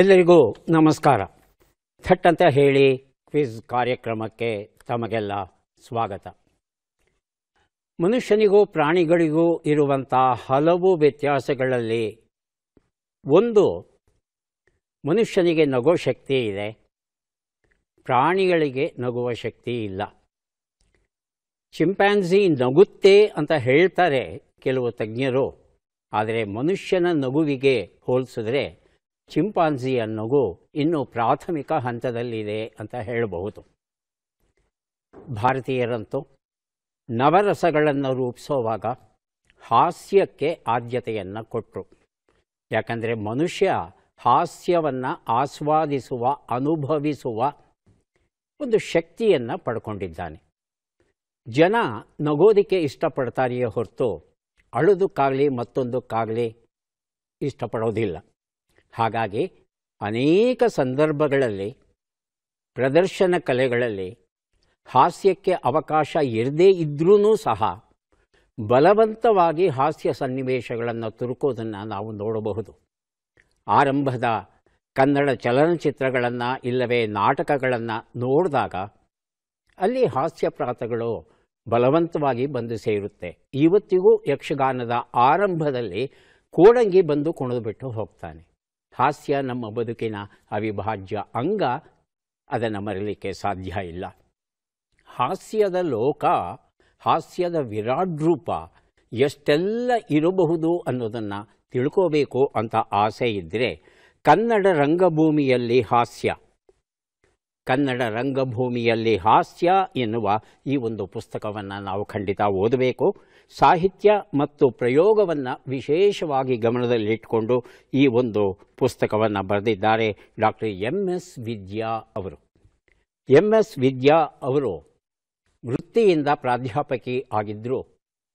ಎಲ್ಲರಿಗೂ ನಮಸ್ಕಾರ ಅಂತ ಹೇಳಿ ಕ್ವಿಜ್ ಕಾರ್ಯಕ್ರಮಕ್ಕೆ ತಮಗೆಲ್ಲ ಸ್ವಾಗತ ಮನುಷ್ಯನಿಗೂ ಪ್ರಾಣಿಗಳಿಗೂ ಇರುವಂಥ ಹಲವು ವ್ಯತ್ಯಾಸಗಳಲ್ಲಿ ಒಂದು ಮನುಷ್ಯನಿಗೆ ನಗೋ ಶಕ್ತಿ ಇದೆ ಪ್ರಾಣಿಗಳಿಗೆ ನಗುವ ಶಕ್ತಿ ಇಲ್ಲ ಚಿಂಪ್ಯಾನ್ಸಿ ನಗುತ್ತೆ ಅಂತ ಹೇಳ್ತಾರೆ ಕೆಲವು ತಜ್ಞರು ಆದರೆ ಮನುಷ್ಯನ ನಗುವಿಗೆ ಹೋಲಿಸಿದ್ರೆ ಚಿಂಪಾಂಜಿ ಅನ್ನೋಗು ಇನ್ನೂ ಪ್ರಾಥಮಿಕ ಹಂತದಲ್ಲಿದೆ ಅಂತ ಹೇಳಬಹುದು ಭಾರತೀಯರಂತೂ ನವರಸಗಳನ್ನು ರೂಪಿಸುವಾಗ ಹಾಸ್ಯಕ್ಕೆ ಆದ್ಯತೆಯನ್ನು ಕೊಟ್ಟರು ಯಾಕಂದರೆ ಮನುಷ್ಯ ಹಾಸ್ಯವನ್ನು ಆಸ್ವಾದಿಸುವ ಅನುಭವಿಸುವ ಒಂದು ಶಕ್ತಿಯನ್ನು ಪಡ್ಕೊಂಡಿದ್ದಾನೆ ಜನ ನಗೋದಿಕ್ಕೆ ಇಷ್ಟಪಡ್ತಾರೆಯೇ ಹೊರತು ಅಳುದಕ್ಕಾಗಲಿ ಮತ್ತೊಂದಕ್ಕಾಗಲಿ ಇಷ್ಟಪಡೋದಿಲ್ಲ ಹಾಗಾಗಿ ಅನೇಕ ಸಂದರ್ಭಗಳಲ್ಲಿ ಪ್ರದರ್ಶನ ಕಲೆಗಳಲ್ಲಿ ಹಾಸ್ಯಕ್ಕೆ ಅವಕಾಶ ಇರದೇ ಇದ್ರೂ ಸಹ ಬಲವಂತವಾಗಿ ಹಾಸ್ಯ ಸನ್ನಿವೇಶಗಳನ್ನು ತುರುಕೋದನ್ನು ನಾವು ನೋಡಬಹುದು ಆರಂಭದ ಕನ್ನಡ ಚಲನಚಿತ್ರಗಳನ್ನು ಇಲ್ಲವೇ ನಾಟಕಗಳನ್ನು ನೋಡಿದಾಗ ಅಲ್ಲಿ ಹಾಸ್ಯ ಬಲವಂತವಾಗಿ ಬಂದು ಸೇರುತ್ತೆ ಇವತ್ತಿಗೂ ಯಕ್ಷಗಾನದ ಆರಂಭದಲ್ಲಿ ಕೋಡಂಗಿ ಬಂದು ಕುಣಿದುಬಿಟ್ಟು ಹೋಗ್ತಾನೆ ಹಾಸ್ಯ ನಮ್ಮ ಬದುಕಿನ ಅವಿಭಾಜ್ಯ ಅಂಗ ಅದನ್ನು ಮರಲಿಕ್ಕೆ ಸಾಧ್ಯ ಇಲ್ಲ ಹಾಸ್ಯದ ಲೋಕ ಹಾಸ್ಯದ ವಿರಾಡ್ ರೂಪ ಎಷ್ಟೆಲ್ಲ ಇರಬಹುದು ಅನ್ನೋದನ್ನು ತಿಳ್ಕೋಬೇಕು ಅಂತ ಆಸೆ ಇದ್ದರೆ ಕನ್ನಡ ರಂಗಭೂಮಿಯಲ್ಲಿ ಹಾಸ್ಯ ಕನ್ನಡ ರಂಗಭೂಮಿಯಲ್ಲಿ ಹಾಸ್ಯ ಎನ್ನುವ ಈ ಒಂದು ಪುಸ್ತಕವನ್ನು ನಾವು ಖಂಡಿತ ಓದಬೇಕು ಸಾಹಿತ್ಯ ಮತ್ತು ಪ್ರಯೋಗವನ್ನು ವಿಶೇಷವಾಗಿ ಗಮನದಲ್ಲಿಟ್ಟುಕೊಂಡು ಈ ಒಂದು ಪುಸ್ತಕವನ್ನು ಬರೆದಿದ್ದಾರೆ ಡಾಕ್ಟರ್ ಎಂ ಎಸ್ ವಿದ್ಯಾ ಅವರು ಎಂ ಎಸ್ ವಿದ್ಯಾ ಅವರು ವೃತ್ತಿಯಿಂದ ಪ್ರಾಧ್ಯಾಪಕಿ ಆಗಿದ್ದರು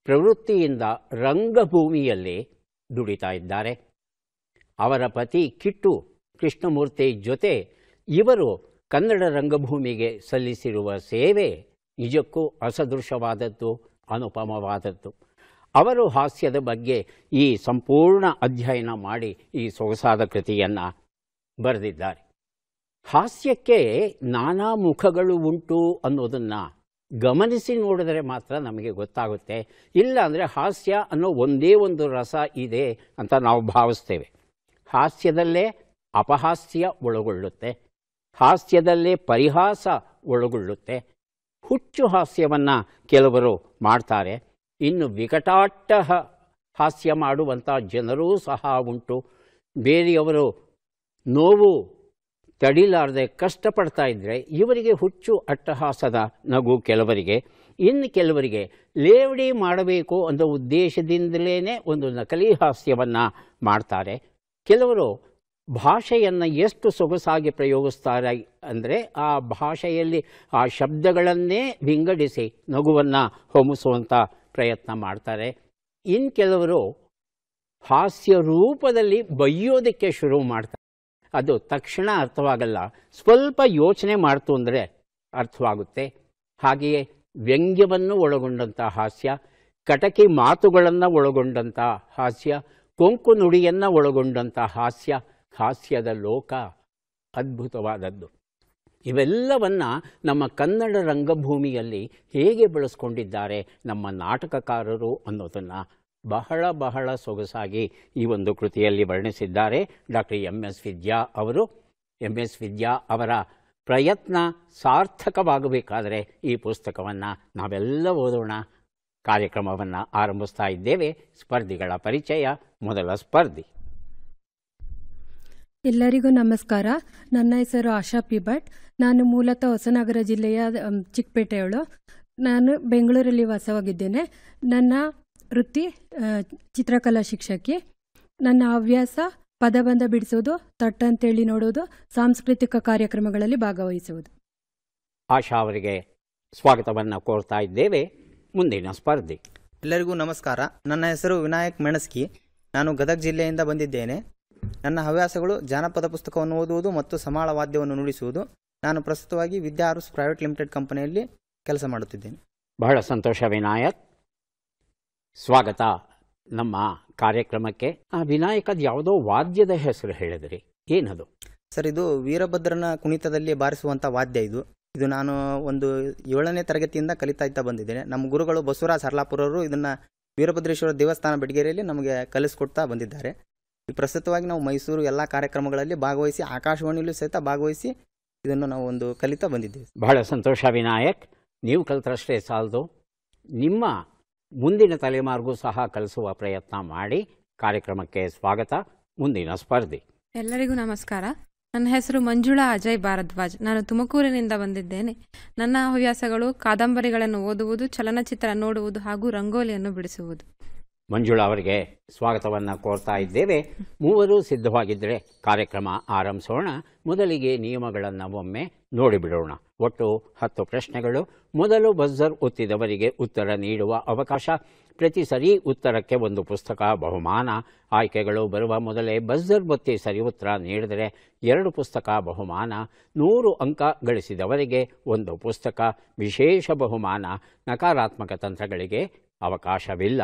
ಪ್ರವೃತ್ತಿಯಿಂದ ರಂಗಭೂಮಿಯಲ್ಲಿ ದುಡಿತಾ ಇದ್ದಾರೆ ಅವರ ಪತಿ ಕಿಟ್ಟು ಕೃಷ್ಣಮೂರ್ತಿ ಜೊತೆ ಇವರು ಕನ್ನಡ ರಂಗಭೂಮಿಗೆ ಸಲ್ಲಿಸಿರುವ ಸೇವೆ ನಿಜಕ್ಕೂ ಅಸದೃಶವಾದದ್ದು ಅನುಪಮವಾದದ್ದು ಅವರು ಹಾಸ್ಯದ ಬಗ್ಗೆ ಈ ಸಂಪೂರ್ಣ ಅಧ್ಯಯನ ಮಾಡಿ ಈ ಸೊಗಸಾದ ಕೃತಿಯನ್ನು ಬರೆದಿದ್ದಾರೆ ಹಾಸ್ಯಕ್ಕೆ ನಾನಾ ಮುಖಗಳು ಉಂಟು ಅನ್ನೋದನ್ನು ಗಮನಿಸಿ ನೋಡಿದರೆ ಮಾತ್ರ ನಮಗೆ ಗೊತ್ತಾಗುತ್ತೆ ಇಲ್ಲಾಂದರೆ ಹಾಸ್ಯ ಅನ್ನೋ ಒಂದೇ ಒಂದು ರಸ ಇದೆ ಅಂತ ನಾವು ಭಾವಿಸ್ತೇವೆ ಹಾಸ್ಯದಲ್ಲೇ ಅಪಹಾಸ್ಯ ಒಳಗೊಳ್ಳುತ್ತೆ ಹಾಸ್ಯದಲ್ಲೇ ಪರಿಹಾಸ ಒಳಗೊಳ್ಳುತ್ತೆ ಹುಚ್ಚು ಹಾಸ್ಯವನ್ನು ಕೆಲವರು ಮಾಡ್ತಾರೆ ಇನ್ನು ವಿಕಟಾಟ್ಟ ಹಾಸ್ಯ ಮಾಡುವಂಥ ಜನರೂ ಸಹ ಉಂಟು ಬೇರೆಯವರು ನೋವು ತಡಿಲಾರದೆ ಕಷ್ಟಪಡ್ತಾ ಇದ್ದರೆ ಇವರಿಗೆ ಹುಚ್ಚು ಅಟ್ಟಹಾಸದ ನಗು ಕೆಲವರಿಗೆ ಇನ್ನು ಕೆಲವರಿಗೆ ಲೇವಡಿ ಮಾಡಬೇಕು ಅನ್ನೋ ಉದ್ದೇಶದಿಂದಲೇ ಒಂದು ನಕಲಿ ಹಾಸ್ಯವನ್ನು ಮಾಡ್ತಾರೆ ಕೆಲವರು ಭಾಷೆಯನ್ನು ಎಷ್ಟು ಸೊಗಸಾಗಿ ಪ್ರಯೋಗಿಸ್ತಾರೆ ಅಂದರೆ ಆ ಭಾಷೆಯಲ್ಲಿ ಆ ಶಬ್ದಗಳನ್ನೇ ವಿಂಗಡಿಸಿ ನಗುವನ್ನು ಹೊಮ್ಮಿಸುವಂಥ ಪ್ರಯತ್ನ ಮಾಡ್ತಾರೆ ಇನ್ನು ಕೆಲವರು ಹಾಸ್ಯ ರೂಪದಲ್ಲಿ ಬೈಯೋದಕ್ಕೆ ಶುರು ಮಾಡ್ತಾರೆ ಅದು ತಕ್ಷಣ ಅರ್ಥವಾಗಲ್ಲ ಸ್ವಲ್ಪ ಯೋಚನೆ ಮಾಡ್ತು ಅಂದರೆ ಅರ್ಥವಾಗುತ್ತೆ ಹಾಗೆಯೇ ವ್ಯಂಗ್ಯವನ್ನು ಒಳಗೊಂಡಂಥ ಹಾಸ್ಯ ಕಟಕಿ ಮಾತುಗಳನ್ನು ಒಳಗೊಂಡಂಥ ಹಾಸ್ಯ ಕೊಂಕು ನುಡಿಯನ್ನು ಒಳಗೊಂಡಂಥ ಹಾಸ್ಯ ಹಾಸ್ಯದ ಲೋಕ ಅದ್ಭುತವಾದದ್ದು ಇವೆಲ್ಲವನ್ನು ನಮ್ಮ ಕನ್ನಡ ರಂಗಭೂಮಿಯಲ್ಲಿ ಹೇಗೆ ಬಳಸ್ಕೊಂಡಿದ್ದಾರೆ ನಮ್ಮ ನಾಟಕಕಾರರು ಅನ್ನೋದನ್ನು ಬಹಳ ಬಹಳ ಸೊಗಸಾಗಿ ಈ ಒಂದು ಕೃತಿಯಲ್ಲಿ ವರ್ಣಿಸಿದ್ದಾರೆ ಡಾಕ್ಟರ್ ಎಂ ಎಸ್ ವಿದ್ಯಾ ಅವರು ಎಂ ಎಸ್ ವಿದ್ಯಾ ಅವರ ಪ್ರಯತ್ನ ಸಾರ್ಥಕವಾಗಬೇಕಾದರೆ ಈ ಪುಸ್ತಕವನ್ನು ನಾವೆಲ್ಲ ಓದೋಣ ಕಾರ್ಯಕ್ರಮವನ್ನು ಆರಂಭಿಸ್ತಾ ಇದ್ದೇವೆ ಸ್ಪರ್ಧಿಗಳ ಪರಿಚಯ ಮೊದಲ ಸ್ಪರ್ಧಿ ಎಲ್ಲರಿಗೂ ನಮಸ್ಕಾರ ನನ್ನ ಹೆಸರು ಆಶಾ ಪಿ ಭಟ್ ನಾನು ಮೂಲತಃ ಹೊಸನಗರ ಜಿಲ್ಲೆಯ ಚಿಕ್ಕಪೇಟೆಯವಳು ನಾನು ಬೆಂಗಳೂರಲ್ಲಿ ವಾಸವಾಗಿದ್ದೇನೆ ನನ್ನ ವೃತ್ತಿ ಚಿತ್ರಕಲಾ ಶಿಕ್ಷಕಿ ನನ್ನ ಹವ್ಯಾಸ ಪದಬಂಧ ಬಿಡಿಸುವುದು ತಟ್ಟಂತೇಳಿ ನೋಡೋದು ಸಾಂಸ್ಕೃತಿಕ ಕಾರ್ಯಕ್ರಮಗಳಲ್ಲಿ ಭಾಗವಹಿಸುವುದು ಆಶಾ ಅವರಿಗೆ ಸ್ವಾಗತವನ್ನು ಕೋರ್ತಾ ಇದ್ದೇವೆ ಮುಂದಿನ ಸ್ಪರ್ಧೆ ಎಲ್ಲರಿಗೂ ನಮಸ್ಕಾರ ನನ್ನ ಹೆಸರು ವಿನಾಯಕ್ ಮೆಣಸ್ಕಿ ನಾನು ಗದಗ ಜಿಲ್ಲೆಯಿಂದ ಬಂದಿದ್ದೇನೆ ನನ್ನ ಹವ್ಯಾಸಗಳು ಜಾನಪದ ಪುಸ್ತಕವನ್ನು ಓದುವುದು ಮತ್ತು ಸಮಾಳ ವಾದ್ಯವನ್ನು ನುಡಿಸುವುದು ನಾನು ಪ್ರಸ್ತುತವಾಗಿ ವಿದ್ಯಾ ಪ್ರೈವೇಟ್ ಲಿಮಿಟೆಡ್ ಕಂಪನಿಯಲ್ಲಿ ಕೆಲಸ ಮಾಡುತ್ತಿದ್ದೇನೆ ಬಹಳ ಸಂತೋಷ ವಿನಾಯಕ್ ಸ್ವಾಗತ ನಮ್ಮ ಕಾರ್ಯಕ್ರಮಕ್ಕೆ ಆ ವಿನಾಯಕದ ಯಾವುದೋ ವಾದ್ಯದ ಹೆಸರು ಹೇಳಿದ್ರಿ ಏನದು ಸರ್ ಇದು ವೀರಭದ್ರನ ಕುಣಿತದಲ್ಲಿ ಬಾರಿಸುವಂತ ವಾದ್ಯ ಇದು ಇದು ನಾನು ಒಂದು ಏಳನೇ ತರಗತಿಯಿಂದ ಕಲಿತಾ ಇದ್ದ ಬಂದಿದ್ದೇನೆ ನಮ್ಮ ಗುರುಗಳು ಬಸವರಾಜ್ ಹರ್ಲಾಪುರವರು ಇದನ್ನ ವೀರಭದ್ರೇಶ್ವರ ದೇವಸ್ಥಾನ ಬೆಡಗೇರಿಯಲ್ಲಿ ನಮಗೆ ಕಲಿಸ್ಕೊಡ್ತಾ ಬಂದಿದ್ದಾರೆ ಪ್ರಸ್ತುತವಾಗಿ ನಾವು ಮೈಸೂರು ಎಲ್ಲ ಕಾರ್ಯಕ್ರಮಗಳಲ್ಲಿ ಭಾಗವಹಿಸಿ ಆಕಾಶವಾಣಿಯಲ್ಲೂ ಸಹಿತ ಭಾಗವಹಿಸಿ ಇದನ್ನು ನಾವು ಒಂದು ಕಲಿತಾ ಬಂದಿದ್ದೇವೆ ಬಹಳ ಸಂತೋಷ ವಿನಾಯಕ್ ನೀವು ಕಲಿತರಷ್ಟೇ ಸಾಲದು ನಿಮ್ಮ ಮುಂದಿನ ತಲೆಮಾರಿಗೂ ಸಹ ಕಲಿಸುವ ಪ್ರಯತ್ನ ಮಾಡಿ ಕಾರ್ಯಕ್ರಮಕ್ಕೆ ಸ್ವಾಗತ ಮುಂದಿನ ಸ್ಪರ್ಧಿ ಎಲ್ಲರಿಗೂ ನಮಸ್ಕಾರ ನನ್ನ ಹೆಸರು ಮಂಜುಳಾ ಅಜಯ್ ಭಾರದ್ವಾಜ್ ನಾನು ತುಮಕೂರಿನಿಂದ ಬಂದಿದ್ದೇನೆ ನನ್ನ ಹವ್ಯಾಸಗಳು ಕಾದಂಬರಿಗಳನ್ನು ಓದುವುದು ಚಲನಚಿತ್ರ ನೋಡುವುದು ಹಾಗೂ ರಂಗೋಲಿಯನ್ನು ಬಿಡಿಸುವುದು ಮಂಜುಳಾ ಅವರಿಗೆ ಸ್ವಾಗತವನ್ನು ಕೋರ್ತಾ ಇದ್ದೇವೆ ಮೂವರು ಸಿದ್ಧವಾಗಿದ್ದರೆ ಕಾರ್ಯಕ್ರಮ ಆರಂಭಿಸೋಣ ಮೊದಲಿಗೆ ನಿಯಮಗಳನ್ನು ಒಮ್ಮೆ ನೋಡಿಬಿಡೋಣ ಒಟ್ಟು ಹತ್ತು ಪ್ರಶ್ನೆಗಳು ಮೊದಲು ಬಜರ್ ಒತ್ತಿದವರಿಗೆ ಉತ್ತರ ನೀಡುವ ಅವಕಾಶ ಪ್ರತಿ ಸರಿ ಉತ್ತರಕ್ಕೆ ಒಂದು ಪುಸ್ತಕ ಬಹುಮಾನ ಆಯ್ಕೆಗಳು ಬರುವ ಮೊದಲೇ ಬಜರ್ ಒತ್ತಿ ಸರಿ ಉತ್ತರ ನೀಡಿದರೆ ಎರಡು ಪುಸ್ತಕ ಬಹುಮಾನ ನೂರು ಅಂಕ ಗಳಿಸಿದವರಿಗೆ ಒಂದು ಪುಸ್ತಕ ವಿಶೇಷ ಬಹುಮಾನ ನಕಾರಾತ್ಮಕ ತಂತ್ರಗಳಿಗೆ ಅವಕಾಶವಿಲ್ಲ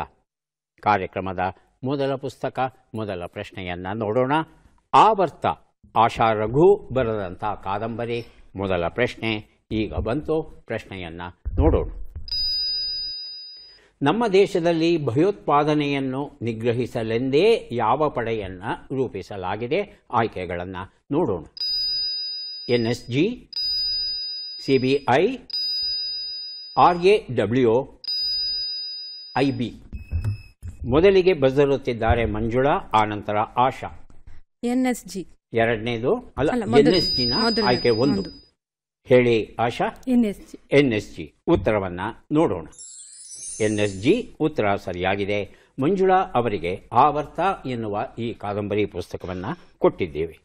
ಕಾರ್ಯಕ್ರಮದ ಮೊದಲ ಪುಸ್ತಕ ಮೊದಲ ಪ್ರಶ್ನೆಯನ್ನು ನೋಡೋಣ ಆವರ್ತ ಆಶಾ ರಘು ಬರೆದಂಥ ಕಾದಂಬರಿ ಮೊದಲ ಪ್ರಶ್ನೆ ಈಗ ಬಂತು ಪ್ರಶ್ನೆಯನ್ನು ನೋಡೋಣ ನಮ್ಮ ದೇಶದಲ್ಲಿ ಭಯೋತ್ಪಾದನೆಯನ್ನು ನಿಗ್ರಹಿಸಲೆಂದೇ ಯಾವ ಪಡೆಯನ್ನು ರೂಪಿಸಲಾಗಿದೆ ಆಯ್ಕೆಗಳನ್ನು ನೋಡೋಣ N S G C B I R A W I B ಮೊದಲಿಗೆ ಬದಲುತ್ತಿದ್ದಾರೆ ಮಂಜುಳಾ ಆ ನಂತರ ಆಶಾ ಎನ್ಎಸ್ಜಿ ಎರಡನೇದು ಅಲ್ಲ ಎನ್ಎಸ್ಜಿನ ಆಯ್ಕೆ ಒಂದು ಹೇಳಿ ಆಶಾ ಎನ್ಎಸ್ಜಿ ಎನ್ಎಸ್ಜಿ ಉತ್ತರವನ್ನ ನೋಡೋಣ ಎನ್ಎಸ್ಜಿ ಉತ್ತರ ಸರಿಯಾಗಿದೆ ಮಂಜುಳಾ ಅವರಿಗೆ ಆವರ್ತ ಎನ್ನುವ ಈ ಕಾದಂಬರಿ ಪುಸ್ತಕವನ್ನು ಕೊಟ್ಟಿದ್ದೇವೆ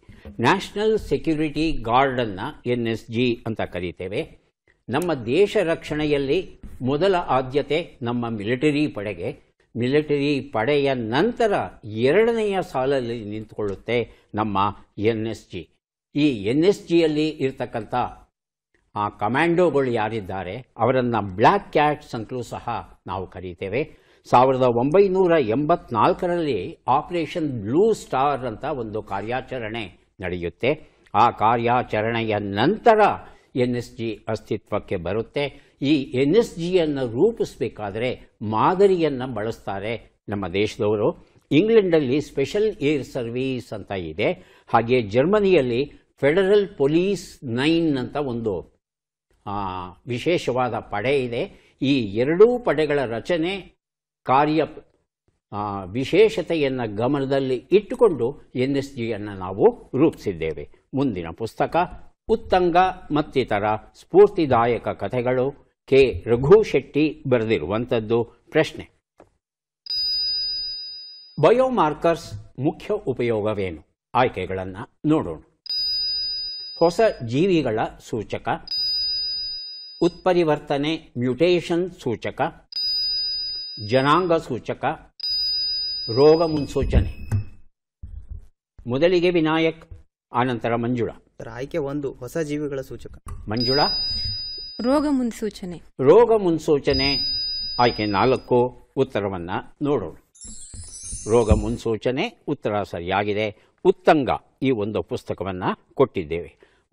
ನ್ಯಾಷನಲ್ ಸೆಕ್ಯೂರಿಟಿ ಗಾರ್ಡನ್ನು ಎನ್ ಎಸ್ ಜಿ ಅಂತ ಕರೀತೇವೆ ನಮ್ಮ ದೇಶ ರಕ್ಷಣೆಯಲ್ಲಿ ಮೊದಲ ಆದ್ಯತೆ ನಮ್ಮ ಮಿಲಿಟರಿ ಪಡೆಗೆ ಮಿಲಿಟರಿ ಪಡೆಯ ನಂತರ ಎರಡನೆಯ ಸಾಲಲ್ಲಿ ನಿಂತುಕೊಳ್ಳುತ್ತೆ ನಮ್ಮ ಎನ್ ಎಸ್ ಜಿ ಈ ಎನ್ ಎಸ್ ಜಿಯಲ್ಲಿ ಇರ್ತಕ್ಕಂಥ ಆ ಕಮ್ಯಾಂಡೋಗಳು ಯಾರಿದ್ದಾರೆ ಅವರನ್ನು ಬ್ಲ್ಯಾಕ್ ಕ್ಯಾಟ್ಸ್ ಅಂತಲೂ ಸಹ ನಾವು ಕರೀತೇವೆ ಸಾವಿರದ ಒಂಬೈನೂರ ಎಂಬತ್ನಾಲ್ಕರಲ್ಲಿ ಆಪರೇಷನ್ ಬ್ಲೂ ಸ್ಟಾರ್ ಅಂತ ಒಂದು ಕಾರ್ಯಾಚರಣೆ ನಡೆಯುತ್ತೆ ಆ ಕಾರ್ಯಾಚರಣೆಯ ನಂತರ ಎನ್ ಎಸ್ ಜಿ ಅಸ್ತಿತ್ವಕ್ಕೆ ಬರುತ್ತೆ ಈ ಎನ್ ಎಸ್ ಜಿಯನ್ನು ರೂಪಿಸಬೇಕಾದ್ರೆ ಮಾದರಿಯನ್ನು ಬಳಸ್ತಾರೆ ನಮ್ಮ ದೇಶದವರು ಇಂಗ್ಲೆಂಡಲ್ಲಿ ಸ್ಪೆಷಲ್ ಏರ್ ಸರ್ವೀಸ್ ಅಂತ ಇದೆ ಹಾಗೆ ಜರ್ಮನಿಯಲ್ಲಿ ಫೆಡರಲ್ ಪೊಲೀಸ್ ನೈನ್ ಅಂತ ಒಂದು ವಿಶೇಷವಾದ ಪಡೆ ಇದೆ ಈ ಎರಡೂ ಪಡೆಗಳ ರಚನೆ ಕಾರ್ಯ ವಿಶೇಷತೆಯನ್ನು ಗಮನದಲ್ಲಿ ಇಟ್ಟುಕೊಂಡು ಎನ್ ಎಸ್ ಜಿಯನ್ನು ನಾವು ರೂಪಿಸಿದ್ದೇವೆ ಮುಂದಿನ ಪುಸ್ತಕ ಉತ್ತಂಗ ಮತ್ತಿತರ ಸ್ಫೂರ್ತಿದಾಯಕ ಕಥೆಗಳು ಕೆ ರಘು ಶೆಟ್ಟಿ ಬರೆದಿರುವಂಥದ್ದು ಪ್ರಶ್ನೆ ಬಯೋಮಾರ್ಕರ್ಸ್ ಮುಖ್ಯ ಉಪಯೋಗವೇನು ಆಯ್ಕೆಗಳನ್ನು ನೋಡೋಣ ಹೊಸ ಜೀವಿಗಳ ಸೂಚಕ ಉತ್ಪರಿವರ್ತನೆ ಮ್ಯುಟೇಷನ್ ಸೂಚಕ ಜನಾಂಗ ಸೂಚಕ ರೋಗ ಮುನ್ಸೂಚನೆ ಮೊದಲಿಗೆ ವಿನಾಯಕ್ ಆನಂತರ ಮಂಜುಳಾ ಆಯ್ಕೆ ಒಂದು ಹೊಸ ಜೀವಿಗಳ ಸೂಚಕ ಮಂಜುಳಾ ರೋಗ ಮುನ್ಸೂಚನೆ ರೋಗ ಮುನ್ಸೂಚನೆ ಆಯ್ಕೆ ನಾಲ್ಕು ಉತ್ತರವನ್ನು ನೋಡೋಣ ರೋಗ ಮುನ್ಸೂಚನೆ ಉತ್ತರ ಸರಿಯಾಗಿದೆ ಉತ್ತಂಗ ಈ ಒಂದು ಪುಸ್ತಕವನ್ನು ಕೊಟ್ಟಿದ್ದೇವೆ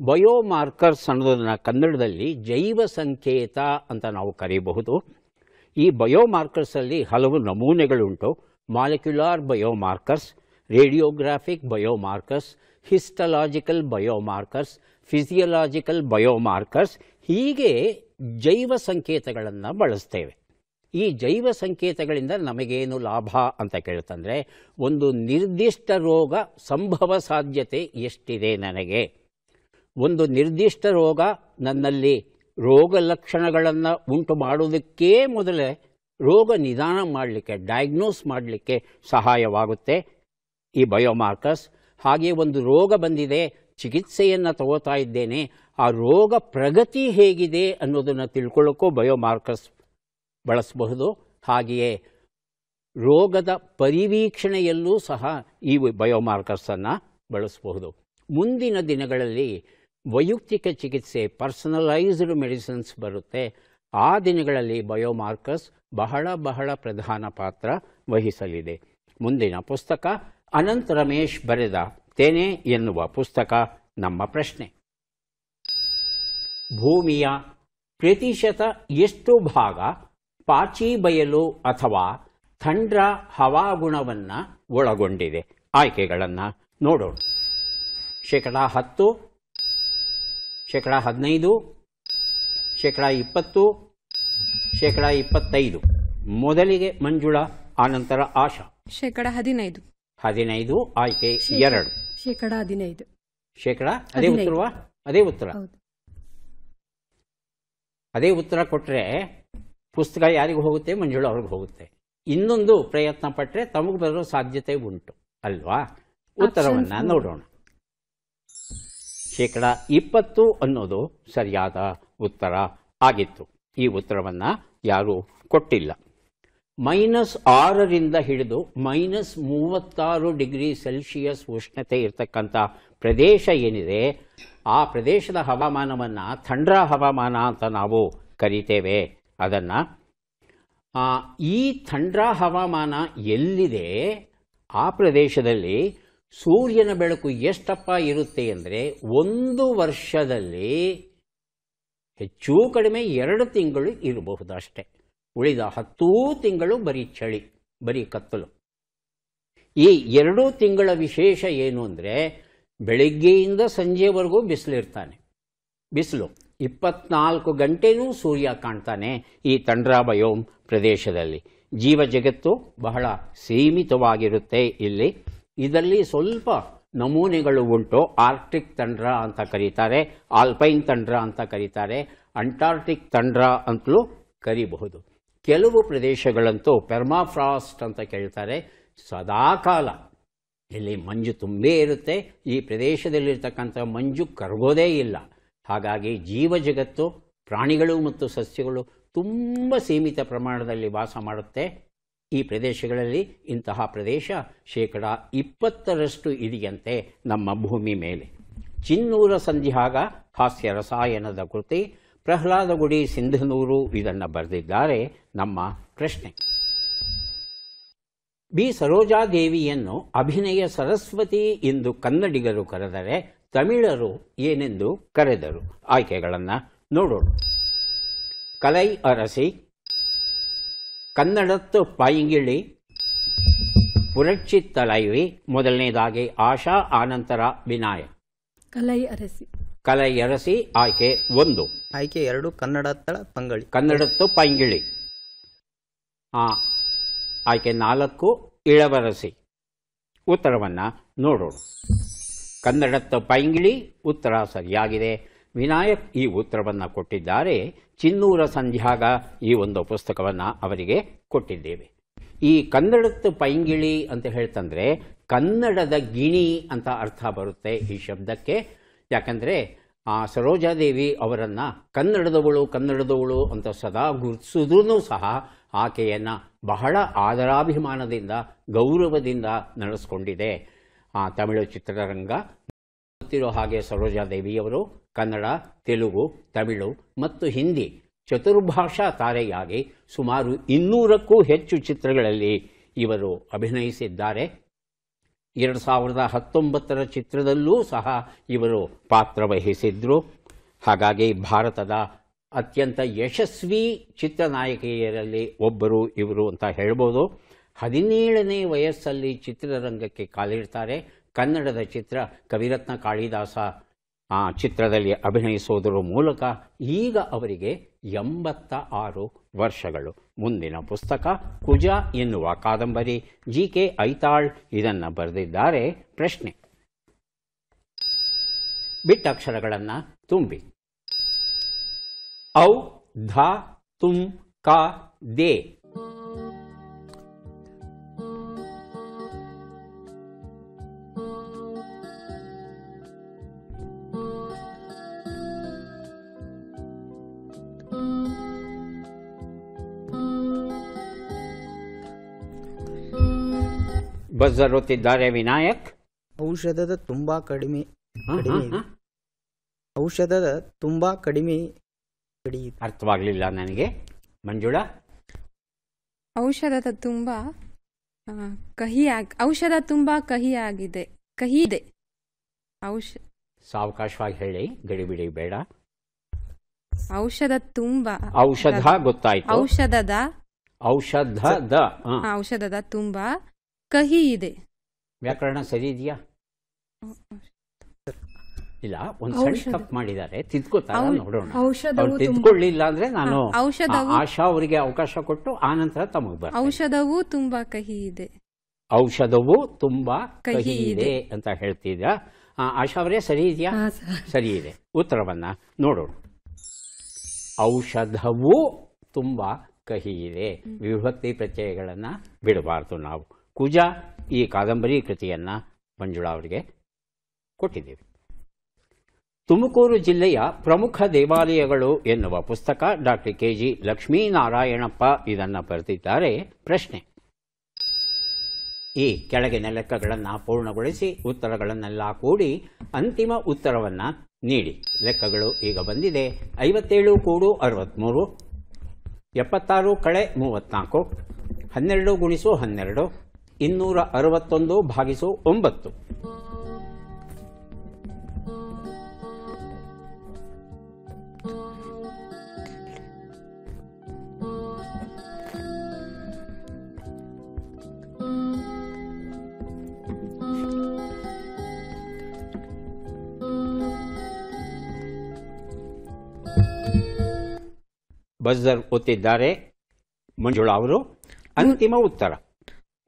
ಬಯೋಮಾರ್ಕರ್ಸ್ ಅನ್ನೋದನ್ನು ಕನ್ನಡದಲ್ಲಿ ಜೈವ ಸಂಕೇತ ಅಂತ ನಾವು ಕರೆಯಬಹುದು ಈ ಬಯೋಮಾರ್ಕರ್ಸಲ್ಲಿ ಹಲವು ನಮೂನೆಗಳುಂಟು molecular biomarkers radiographic biomarkers histological biomarkers physiological biomarkers ಹೀಗೆ ಜೈವ ಸಂಕೇತಗಳನ್ನು ಬಳಸ್ತೇವೆ ಈ ಜೈವ ಸಂಕೇತಗಳಿಂದ ನಮಗೇನು ಲಾಭ ಅಂತ ಕೇಳ್ತಂದರೆ ಒಂದು ನಿರ್ದಿಷ್ಟ ರೋಗ ಸಂಭವ ಸಾಧ್ಯತೆ ಎಷ್ಟಿದೆ ನನಗೆ ಒಂದು ನಿರ್ದಿಷ್ಟ ರೋಗ ನನ್ನಲ್ಲಿ ರೋಗ ಲಕ್ಷಣಗಳನ್ನು ಉಂಟು ಮಾಡುವುದಕ್ಕೇ ಮೊದಲೇ ರೋಗ ನಿಧಾನ ಮಾಡಲಿಕ್ಕೆ ಡಯಾಗ್ನೋಸ್ ಮಾಡಲಿಕ್ಕೆ ಸಹಾಯವಾಗುತ್ತೆ ಈ ಬಯೋಮಾರ್ಕಸ್ ಹಾಗೆ ಒಂದು ರೋಗ ಬಂದಿದೆ ಚಿಕಿತ್ಸೆಯನ್ನು ತಗೋತಾ ಇದ್ದೇನೆ ಆ ರೋಗ ಪ್ರಗತಿ ಹೇಗಿದೆ ಅನ್ನೋದನ್ನು ತಿಳ್ಕೊಳ್ಳೋಕ್ಕೂ ಬಯೋಮಾರ್ಕರ್ಸ್ ಬಳಸಬಹುದು ಹಾಗೆಯೇ ರೋಗದ ಪರಿವೀಕ್ಷಣೆಯಲ್ಲೂ ಸಹ ಈ ಬಯೋಮಾರ್ಕರ್ಸನ್ನು ಬಳಸಬಹುದು ಮುಂದಿನ ದಿನಗಳಲ್ಲಿ ವೈಯಕ್ತಿಕ ಚಿಕಿತ್ಸೆ ಪರ್ಸನಲೈಸ್ಡ್ ಮೆಡಿಸಿನ್ಸ್ ಬರುತ್ತೆ ಆ ದಿನಗಳಲ್ಲಿ ಬಯೋಮಾರ್ಕರ್ಸ್ ಬಹಳ ಬಹಳ ಪ್ರಧಾನ ಪಾತ್ರ ವಹಿಸಲಿದೆ ಮುಂದಿನ ಪುಸ್ತಕ ಅನಂತ್ ರಮೇಶ್ ಬರೆದ ಹೋಗುತ್ತೇನೆ ಎನ್ನುವ ಪುಸ್ತಕ ನಮ್ಮ ಪ್ರಶ್ನೆ ಭೂಮಿಯ ಪ್ರತಿಶತ ಎಷ್ಟು ಭಾಗ ಪಾಚಿ ಬಯಲು ಅಥವಾ ಥಂಡ್ರ ಹವಾಗುಣವನ್ನು ಒಳಗೊಂಡಿದೆ ಆಯ್ಕೆಗಳನ್ನು ನೋಡೋಣ ಶೇಕಡ ಹತ್ತು ಶೇಕಡ ಹದಿನೈದು ಶೇಕಡ ಇಪ್ಪತ್ತು ಶೇಕಡ ಇಪ್ಪತ್ತೈದು ಮೊದಲಿಗೆ ಮಂಜುಳಾ ಆನಂತರ ಆಶಾ ಶೇಕಡ ಹದಿನೈದು ಹದಿನೈದು ಆಯ್ಕೆ ಎರಡು ಶೇಕಡ ಹದಿನೈದು ಶೇಕಡ ಅದೇ ಉತ್ತರವಾ ಅದೇ ಉತ್ತರ ಅದೇ ಉತ್ತರ ಕೊಟ್ಟರೆ ಪುಸ್ತಕ ಯಾರಿಗೂ ಹೋಗುತ್ತೆ ಮಂಜುಳು ಅವ್ರಿಗೆ ಹೋಗುತ್ತೆ ಇನ್ನೊಂದು ಪ್ರಯತ್ನ ಪಟ್ಟರೆ ತಮಗೆ ಬರೋ ಸಾಧ್ಯತೆ ಉಂಟು ಅಲ್ವಾ ಉತ್ತರವನ್ನು ನೋಡೋಣ ಶೇಕಡ ಇಪ್ಪತ್ತು ಅನ್ನೋದು ಸರಿಯಾದ ಉತ್ತರ ಆಗಿತ್ತು ಈ ಉತ್ತರವನ್ನು ಯಾರೂ ಕೊಟ್ಟಿಲ್ಲ ಮೈನಸ್ ಆರರಿಂದ ಹಿಡಿದು ಮೈನಸ್ ಮೂವತ್ತಾರು ಡಿಗ್ರಿ ಸೆಲ್ಸಿಯಸ್ ಉಷ್ಣತೆ ಇರತಕ್ಕಂಥ ಪ್ರದೇಶ ಏನಿದೆ ಆ ಪ್ರದೇಶದ ಹವಾಮಾನವನ್ನು ಥಂಡ್ರ ಹವಾಮಾನ ಅಂತ ನಾವು ಕರಿತೇವೆ ಅದನ್ನು ಈ ಥಂಡ್ರ ಹವಾಮಾನ ಎಲ್ಲಿದೆ ಆ ಪ್ರದೇಶದಲ್ಲಿ ಸೂರ್ಯನ ಬೆಳಕು ಎಷ್ಟಪ್ಪ ಇರುತ್ತೆ ಅಂದರೆ ಒಂದು ವರ್ಷದಲ್ಲಿ ಹೆಚ್ಚು ಕಡಿಮೆ ಎರಡು ತಿಂಗಳು ಇರಬಹುದಷ್ಟೆ ಉಳಿದ ಹತ್ತೂ ತಿಂಗಳು ಬರೀ ಚಳಿ ಬರೀ ಕತ್ತಲು ಈ ಎರಡೂ ತಿಂಗಳ ವಿಶೇಷ ಏನು ಅಂದರೆ ಬೆಳಿಗ್ಗೆಯಿಂದ ಸಂಜೆವರೆಗೂ ಬಿಸಿಲಿರ್ತಾನೆ ಬಿಸಿಲು ಇಪ್ಪತ್ನಾಲ್ಕು ಗಂಟೆನೂ ಸೂರ್ಯ ಕಾಣ್ತಾನೆ ಈ ತಂಡ್ರಾ ಪ್ರದೇಶದಲ್ಲಿ ಜೀವ ಜಗತ್ತು ಬಹಳ ಸೀಮಿತವಾಗಿರುತ್ತೆ ಇಲ್ಲಿ ಇದರಲ್ಲಿ ಸ್ವಲ್ಪ ನಮೂನೆಗಳು ಉಂಟು ಆರ್ಕ್ಟಿಕ್ ತಂಡ್ರ ಅಂತ ಕರೀತಾರೆ ಆಲ್ಪೈನ್ ತಂಡ್ರ ಅಂತ ಕರೀತಾರೆ ಅಂಟಾರ್ಟಿಕ್ ತಂಡ್ರ ಅಂತಲೂ ಕರಿಬಹುದು ಕೆಲವು ಪ್ರದೇಶಗಳಂತೂ ಪೆರ್ಮಾಫ್ರಾಸ್ಟ್ ಅಂತ ಕೇಳ್ತಾರೆ ಸದಾಕಾಲ ಇಲ್ಲಿ ಮಂಜು ತುಂಬೇ ಇರುತ್ತೆ ಈ ಪ್ರದೇಶದಲ್ಲಿರ್ತಕ್ಕಂಥ ಮಂಜು ಕರಗೋದೇ ಇಲ್ಲ ಹಾಗಾಗಿ ಜೀವ ಜಗತ್ತು ಪ್ರಾಣಿಗಳು ಮತ್ತು ಸಸ್ಯಗಳು ತುಂಬ ಸೀಮಿತ ಪ್ರಮಾಣದಲ್ಲಿ ವಾಸ ಮಾಡುತ್ತೆ ಈ ಪ್ರದೇಶಗಳಲ್ಲಿ ಇಂತಹ ಪ್ರದೇಶ ಶೇಕಡ ಇಪ್ಪತ್ತರಷ್ಟು ಇದೆಯಂತೆ ನಮ್ಮ ಭೂಮಿ ಮೇಲೆ ಚಿನ್ನೂರ ಹಾಗ ಹಾಸ್ಯ ರಸಾಯನದ ಕೃತಿ ಪ್ರಹ್ಲಾದಗುಡಿ ಸಿಂಧನೂರು ಇದನ್ನು ಬರೆದಿದ್ದಾರೆ ನಮ್ಮ ಪ್ರಶ್ನೆ ಬಿ ಸರೋಜಾದೇವಿಯನ್ನು ಅಭಿನಯ ಸರಸ್ವತಿ ಎಂದು ಕನ್ನಡಿಗರು ಕರೆದರೆ ತಮಿಳರು ಏನೆಂದು ಕರೆದರು ಆಯ್ಕೆಗಳನ್ನು ನೋಡೋಣ ಕಲೈ ಅರಸಿ ಕನ್ನಡತ್ತು ಪಾಯಿಂಗಿಳಿ ಪುರಚಿತ್ತಲೈವಿ ಮೊದಲನೇದಾಗಿ ಆಶಾ ಆನಂತರ ವಿನಾಯಕ್ ಕಲೈ ಅರಸಿ ಕಲೆ ಎರಸಿ ಆಯ್ಕೆ ಒಂದು ಆಯ್ಕೆ ಎರಡು ಕನ್ನಡ ತಳ ಪಂಗಳಿ ಕನ್ನಡತ್ತು ಪಂಗಿಳಿ ಹಾಂ ಆಯ್ಕೆ ನಾಲ್ಕು ಇಳವರಸಿ ಉತ್ತರವನ್ನು ನೋಡೋಣ ಕನ್ನಡತ್ತು ಪೈಂಗಿಳಿ ಉತ್ತರ ಸರಿಯಾಗಿದೆ ವಿನಾಯಕ್ ಈ ಉತ್ತರವನ್ನು ಕೊಟ್ಟಿದ್ದಾರೆ ಚಿನ್ನೂರ ಸಂಧ್ಯಾಗ ಈ ಒಂದು ಪುಸ್ತಕವನ್ನು ಅವರಿಗೆ ಕೊಟ್ಟಿದ್ದೇವೆ ಈ ಕನ್ನಡತ್ತು ಪೈಂಗಿಳಿ ಅಂತ ಹೇಳ್ತಂದ್ರೆ ಕನ್ನಡದ ಗಿಣಿ ಅಂತ ಅರ್ಥ ಬರುತ್ತೆ ಈ ಶಬ್ದಕ್ಕೆ ಯಾಕಂದರೆ ಆ ಸರೋಜಾದೇವಿ ಅವರನ್ನು ಕನ್ನಡದವಳು ಕನ್ನಡದವಳು ಅಂತ ಸದಾ ಗುರುತಿಸಿದ್ರೂ ಸಹ ಆಕೆಯನ್ನು ಬಹಳ ಆದರಾಭಿಮಾನದಿಂದ ಗೌರವದಿಂದ ನಡೆಸ್ಕೊಂಡಿದೆ ಆ ತಮಿಳು ಚಿತ್ರರಂಗ ಗೊತ್ತಿರೋ ಹಾಗೆ ಸರೋಜಾದೇವಿಯವರು ಕನ್ನಡ ತೆಲುಗು ತಮಿಳು ಮತ್ತು ಹಿಂದಿ ಚತುರ್ಭಾಷಾ ತಾರೆಯಾಗಿ ಸುಮಾರು ಇನ್ನೂರಕ್ಕೂ ಹೆಚ್ಚು ಚಿತ್ರಗಳಲ್ಲಿ ಇವರು ಅಭಿನಯಿಸಿದ್ದಾರೆ ಎರಡು ಸಾವಿರದ ಹತ್ತೊಂಬತ್ತರ ಚಿತ್ರದಲ್ಲೂ ಸಹ ಇವರು ಪಾತ್ರ ವಹಿಸಿದ್ರು ಹಾಗಾಗಿ ಭಾರತದ ಅತ್ಯಂತ ಯಶಸ್ವಿ ಚಿತ್ರನಾಯಕಿಯರಲ್ಲಿ ಒಬ್ಬರು ಇವರು ಅಂತ ಹೇಳ್ಬೋದು ಹದಿನೇಳನೇ ವಯಸ್ಸಲ್ಲಿ ಚಿತ್ರರಂಗಕ್ಕೆ ಕಾಲಿಡ್ತಾರೆ ಕನ್ನಡದ ಚಿತ್ರ ಕವಿರತ್ನ ಕಾಳಿದಾಸ ಆ ಚಿತ್ರದಲ್ಲಿ ಅಭಿನಯಿಸುವುದರ ಮೂಲಕ ಈಗ ಅವರಿಗೆ ಎಂಬತ್ತ ಆರು ವರ್ಷಗಳು ಮುಂದಿನ ಪುಸ್ತಕ ಕುಜ ಎನ್ನುವ ಕಾದಂಬರಿ ಜಿ ಕೆ ಐತಾಳ್ ಇದನ್ನು ಬರೆದಿದ್ದಾರೆ ಪ್ರಶ್ನೆ ಬಿಟ್ಟಕ್ಷರಗಳನ್ನು ತುಂಬಿ ಔ ಧ ತುಂ ಕ ದೇ ಬಜರುತ್ತಿದ್ದಾರೆ ವಿನಾಯಕ್ ಔಷಧದ ತುಂಬಾ ಕಡಿಮೆ ಔಷಧದ ತುಂಬಾ ಕಡಿಮೆ ಅರ್ಥವಾಗ್ಲಿಲ್ಲ ನನಗೆ ಮಂಜುಳಾ ಔಷಧದ ತುಂಬಾ ಕಹಿಯಾಗಿ ಔಷಧ ತುಂಬಾ ಕಹಿ ಆಗಿದೆ ಕಹಿ ಇದೆ ಸಾವಕಾಶವಾಗಿ ಹೇಳಿ ಗಡಿಬಿಡಿ ಬೇಡ ಔಷಧ ತುಂಬಾ ಔಷಧ ಗೊತ್ತಾಯ್ತು ಔಷಧದ ಔಷಧದ ಔಷಧದ ತುಂಬಾ ಕಹಿ ಇದೆ ವ್ಯಾಕರಣ ಸರಿ ಇದೆಯಾ ಇಲ್ಲ ಒಂದ್ ಸಣ್ಣ ತಪ್ ಮಾಡಿದ್ದಾರೆ ತಿದ್ಕೋತಾರೆ ನೋಡೋಣ ಅವ್ರು ತಿದ್ಕೊಳ್ಳಿಲ್ಲ ಅಂದ್ರೆ ನಾನು ಆಶಾ ಅವರಿಗೆ ಅವಕಾಶ ಕೊಟ್ಟು ಆ ನಂತರ ತಮಗೆ ಔಷಧವೂ ತುಂಬಾ ಕಹಿ ಇದೆ ಔಷಧವು ತುಂಬಾ ಕಹಿ ಇದೆ ಅಂತ ಹೇಳ್ತಿದ್ದ ಆಶಾ ಅವರೇ ಸರಿ ಇದೆಯಾ ಸರಿ ಇದೆ ಉತ್ತರವನ್ನ ನೋಡೋಣ ಔಷಧವು ತುಂಬಾ ಕಹಿ ಇದೆ ವಿಭಕ್ತಿ ಪ್ರತ್ಯಯಗಳನ್ನ ಬಿಡಬಾರ್ದು ನಾವು ಕುಜಾ ಈ ಕಾದಂಬರಿ ಕೃತಿಯನ್ನು ಮಂಜುಳಾ ಅವರಿಗೆ ಕೊಟ್ಟಿದ್ದೀವಿ ತುಮಕೂರು ಜಿಲ್ಲೆಯ ಪ್ರಮುಖ ದೇವಾಲಯಗಳು ಎನ್ನುವ ಪುಸ್ತಕ ಡಾಕ್ಟರ್ ಕೆ ಜಿ ಲಕ್ಷ್ಮೀನಾರಾಯಣಪ್ಪ ಇದನ್ನು ಬರೆದಿದ್ದಾರೆ ಪ್ರಶ್ನೆ ಈ ಕೆಳಗಿನ ಲೆಕ್ಕಗಳನ್ನು ಪೂರ್ಣಗೊಳಿಸಿ ಉತ್ತರಗಳನ್ನೆಲ್ಲ ಕೂಡಿ ಅಂತಿಮ ಉತ್ತರವನ್ನು ನೀಡಿ ಲೆಕ್ಕಗಳು ಈಗ ಬಂದಿದೆ ಐವತ್ತೇಳು ಕೂಡು ಅರವತ್ತ್ಮೂರು ಎಪ್ಪತ್ತಾರು ಕಳೆ ಮೂವತ್ತ್ನಾಲ್ಕು ಹನ್ನೆರಡು ಗುಣಿಸು ಹನ್ನೆರಡು ಇನ್ನೂರ ಅರವತ್ತೊಂದು ಭಾಗಿಸು ಒಂಬತ್ತು ಬಜರ್ ಒತ್ತಿದ್ದಾರೆ ಮಂಜುಳಾ ಅವರು ಅಂತಿಮ ಉತ್ತರ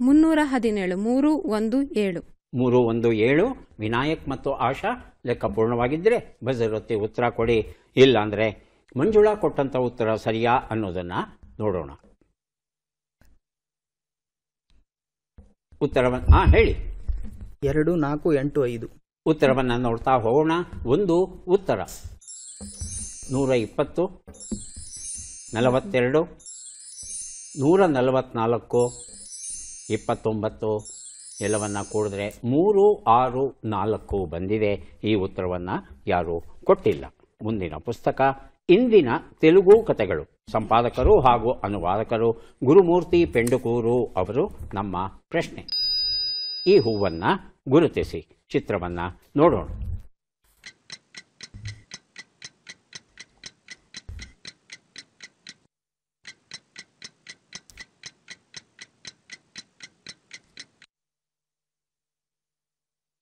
ಮುನ್ನೂರ ಹದಿನೇಳು ಮೂರು ಒಂದು ಏಳು ಮೂರು ಒಂದು ಏಳು ವಿನಾಯಕ್ ಮತ್ತು ಆಶಾ ಲೆಕ್ಕ ಪೂರ್ಣವಾಗಿದ್ದರೆ ಬಜರೊತ್ತಿ ಉತ್ತರ ಕೊಡಿ ಇಲ್ಲ ಇಲ್ಲಾಂದರೆ ಮಂಜುಳಾ ಕೊಟ್ಟಂಥ ಉತ್ತರ ಸರಿಯಾ ಅನ್ನೋದನ್ನು ನೋಡೋಣ ಉತ್ತರವನ್ನು ಹಾಂ ಹೇಳಿ ಎರಡು ನಾಲ್ಕು ಎಂಟು ಐದು ಉತ್ತರವನ್ನು ನೋಡ್ತಾ ಹೋಗೋಣ ಒಂದು ಉತ್ತರ ನೂರ ಇಪ್ಪತ್ತು ನಲವತ್ತೆರಡು ನೂರ ನಲವತ್ತ್ನಾಲ್ಕು ಇಪ್ಪತ್ತೊಂಬತ್ತು ಎಲ್ಲವನ್ನು ಕೂಡಿದ್ರೆ ಮೂರು ಆರು ನಾಲ್ಕು ಬಂದಿದೆ ಈ ಉತ್ತರವನ್ನು ಯಾರೂ ಕೊಟ್ಟಿಲ್ಲ ಮುಂದಿನ ಪುಸ್ತಕ ಇಂದಿನ ತೆಲುಗು ಕಥೆಗಳು ಸಂಪಾದಕರು ಹಾಗೂ ಅನುವಾದಕರು ಗುರುಮೂರ್ತಿ ಪೆಂಡುಕೂರು ಅವರು ನಮ್ಮ ಪ್ರಶ್ನೆ ಈ ಹೂವನ್ನು ಗುರುತಿಸಿ ಚಿತ್ರವನ್ನು ನೋಡೋಣ